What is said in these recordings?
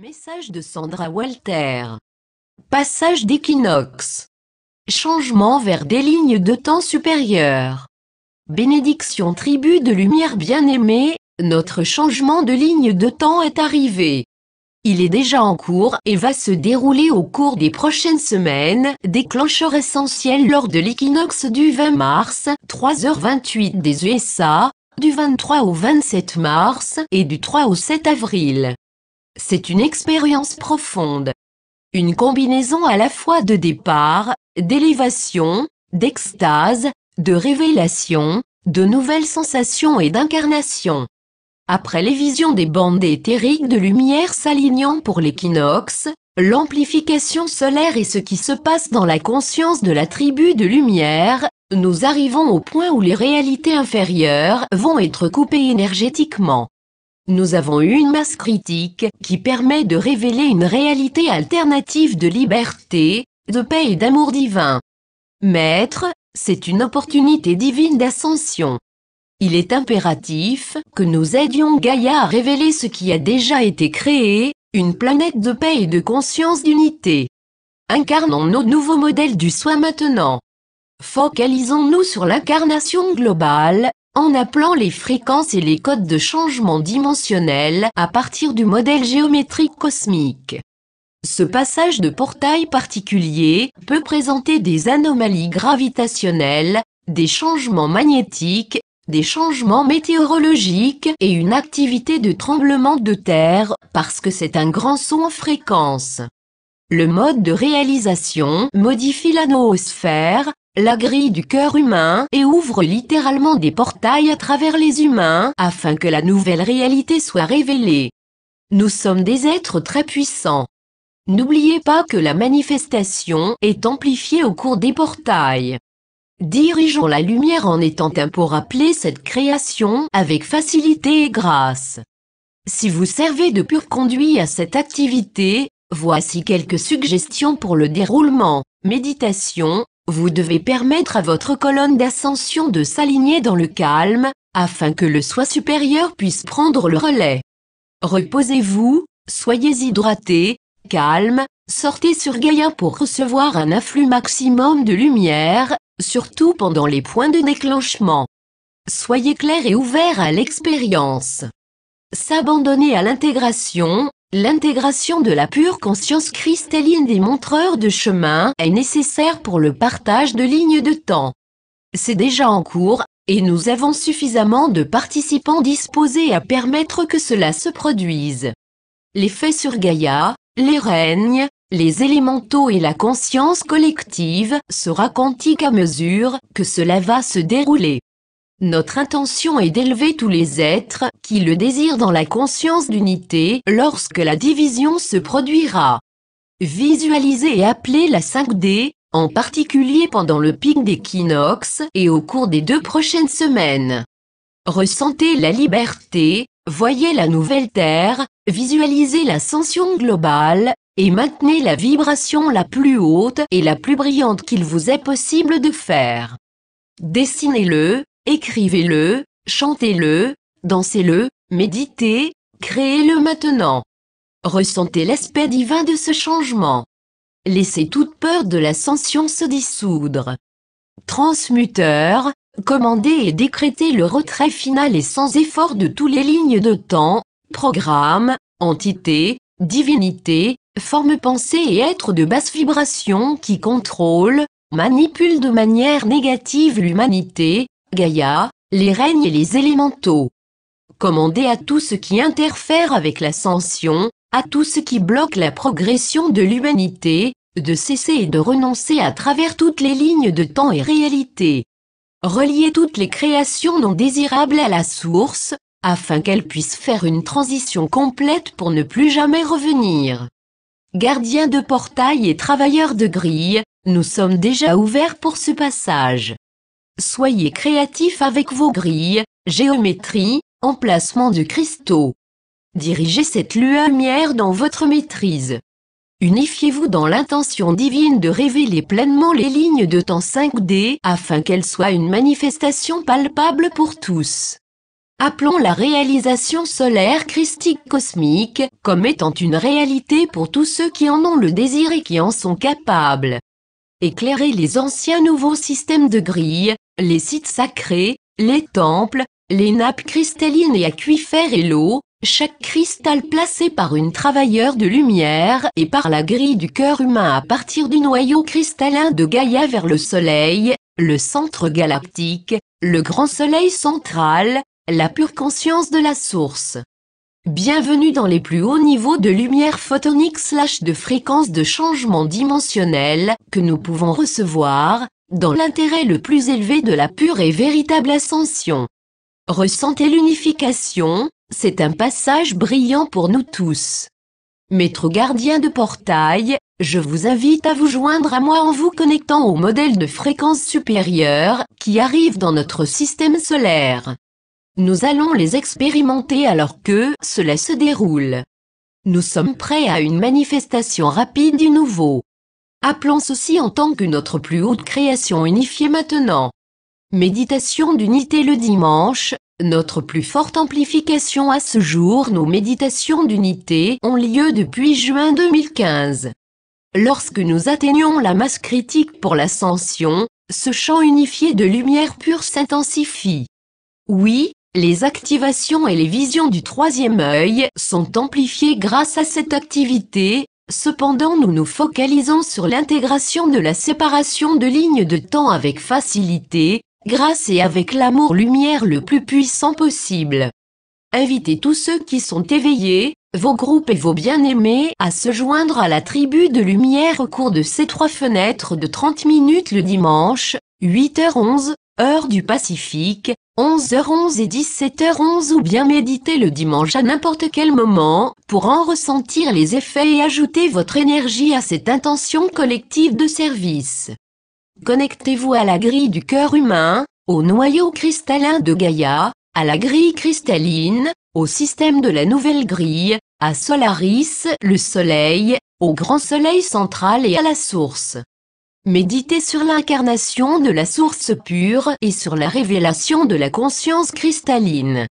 Message de Sandra Walter. Passage d'équinoxe. Changement vers des lignes de temps supérieures. Bénédiction tribu de lumière bien-aimée, notre changement de ligne de temps est arrivé. Il est déjà en cours et va se dérouler au cours des prochaines semaines, déclencheur essentiel lors de l'équinoxe du 20 mars, 3h28 des USA, e du 23 au 27 mars et du 3 au 7 avril. C'est une expérience profonde. Une combinaison à la fois de départ, d'élévation, d'extase, de révélation, de nouvelles sensations et d'incarnation. Après les visions des bandes éthériques de lumière s'alignant pour l'équinoxe, l'amplification solaire et ce qui se passe dans la conscience de la tribu de lumière, nous arrivons au point où les réalités inférieures vont être coupées énergétiquement. Nous avons une masse critique qui permet de révéler une réalité alternative de liberté, de paix et d'amour divin. Maître, c'est une opportunité divine d'ascension. Il est impératif que nous aidions Gaïa à révéler ce qui a déjà été créé, une planète de paix et de conscience d'unité. Incarnons nos nouveaux modèles du soi maintenant. Focalisons-nous sur l'incarnation globale, en appelant les fréquences et les codes de changement dimensionnel à partir du modèle géométrique cosmique. Ce passage de portail particulier peut présenter des anomalies gravitationnelles, des changements magnétiques, des changements météorologiques et une activité de tremblement de terre parce que c'est un grand son en fréquence. Le mode de réalisation modifie la noosphère la grille du cœur humain et ouvre littéralement des portails à travers les humains afin que la nouvelle réalité soit révélée. Nous sommes des êtres très puissants. N'oubliez pas que la manifestation est amplifiée au cours des portails. Dirigeons la lumière en étant un pour rappeler cette création avec facilité et grâce. Si vous servez de pur conduit à cette activité, voici quelques suggestions pour le déroulement. Méditation, vous devez permettre à votre colonne d'ascension de s'aligner dans le calme, afin que le soi supérieur puisse prendre le relais. Reposez-vous, soyez hydraté, calme, sortez sur Gaïa pour recevoir un afflux maximum de lumière, surtout pendant les points de déclenchement. Soyez clair et ouvert à l'expérience. S'abandonner à l'intégration, L'intégration de la pure conscience cristalline des montreurs de chemin est nécessaire pour le partage de lignes de temps. C'est déjà en cours, et nous avons suffisamment de participants disposés à permettre que cela se produise. L'effet sur Gaïa, les règnes, les élémentaux et la conscience collective sera quantique à mesure que cela va se dérouler. Notre intention est d'élever tous les êtres qui le désirent dans la conscience d'unité lorsque la division se produira. Visualisez et appelez la 5D, en particulier pendant le pic d'équinoxe et au cours des deux prochaines semaines. Ressentez la liberté, voyez la nouvelle Terre, visualisez l'ascension globale, et maintenez la vibration la plus haute et la plus brillante qu'il vous est possible de faire. Dessinez-le, Écrivez-le, chantez-le, dansez-le, méditez, créez-le maintenant. Ressentez l'aspect divin de ce changement. Laissez toute peur de l'ascension se dissoudre. Transmuteur, commandez et décrétez le retrait final et sans effort de toutes les lignes de temps, programme, entités, divinité, forme pensée et êtres de basse vibration qui contrôlent, manipulent de manière négative l'humanité, Gaïa, les règnes et les élémentaux. Commandez à tout ce qui interfère avec l'ascension, à tout ce qui bloque la progression de l'humanité, de cesser et de renoncer à travers toutes les lignes de temps et réalité. Reliez toutes les créations non désirables à la source, afin qu'elles puissent faire une transition complète pour ne plus jamais revenir. Gardiens de portail et travailleurs de grille, nous sommes déjà ouverts pour ce passage. Soyez créatifs avec vos grilles, géométrie, emplacement de cristaux. Dirigez cette lumière dans votre maîtrise. Unifiez-vous dans l'intention divine de révéler pleinement les lignes de temps 5D afin qu'elles soient une manifestation palpable pour tous. Appelons la réalisation solaire christique cosmique comme étant une réalité pour tous ceux qui en ont le désir et qui en sont capables. Éclairez les anciens nouveaux systèmes de grilles, les sites sacrés, les temples, les nappes cristallines et aquifères et l'eau, chaque cristal placé par une travailleur de lumière et par la grille du cœur humain à partir du noyau cristallin de Gaïa vers le Soleil, le centre galactique, le grand Soleil central, la pure conscience de la source. Bienvenue dans les plus hauts niveaux de lumière photonique slash de fréquence de changement dimensionnel que nous pouvons recevoir, dans l'intérêt le plus élevé de la pure et véritable ascension. Ressentez l'unification, c'est un passage brillant pour nous tous. Maître gardien de portail, je vous invite à vous joindre à moi en vous connectant au modèle de fréquence supérieure qui arrive dans notre système solaire. Nous allons les expérimenter alors que cela se déroule. Nous sommes prêts à une manifestation rapide du nouveau. Appelons ceci en tant que notre plus haute création unifiée maintenant. Méditation d'unité le dimanche, notre plus forte amplification à ce jour, nos méditations d'unité ont lieu depuis juin 2015. Lorsque nous atteignons la masse critique pour l'ascension, ce champ unifié de lumière pure s'intensifie. Oui, les activations et les visions du troisième œil sont amplifiées grâce à cette activité, Cependant nous nous focalisons sur l'intégration de la séparation de lignes de temps avec facilité, grâce et avec l'amour-lumière le plus puissant possible. Invitez tous ceux qui sont éveillés, vos groupes et vos bien-aimés à se joindre à la tribu de lumière au cours de ces trois fenêtres de 30 minutes le dimanche, 8h11, heure du Pacifique, 11h11 et 17h11 ou bien méditer le dimanche à n'importe quel moment, pour en ressentir les effets et ajouter votre énergie à cette intention collective de service. Connectez-vous à la grille du cœur humain, au noyau cristallin de Gaïa, à la grille cristalline, au système de la nouvelle grille, à Solaris, le soleil, au grand soleil central et à la source. Méditez sur l'incarnation de la source pure et sur la révélation de la conscience cristalline.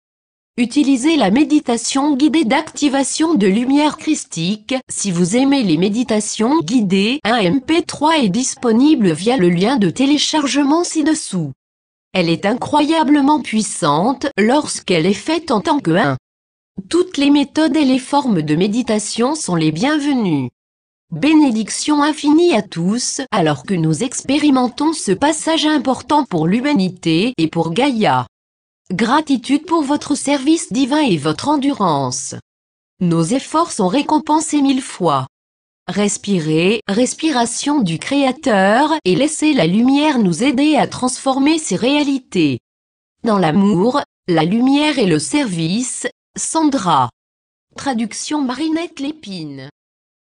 Utilisez la méditation guidée d'activation de lumière christique. Si vous aimez les méditations guidées, un MP3 est disponible via le lien de téléchargement ci-dessous. Elle est incroyablement puissante lorsqu'elle est faite en tant que un. Toutes les méthodes et les formes de méditation sont les bienvenues. Bénédiction infinie à tous, alors que nous expérimentons ce passage important pour l'humanité et pour Gaïa. Gratitude pour votre service divin et votre endurance. Nos efforts sont récompensés mille fois. Respirez, respiration du Créateur, et laissez la lumière nous aider à transformer ces réalités. Dans l'amour, la lumière et le service, Sandra. Traduction Marinette Lépine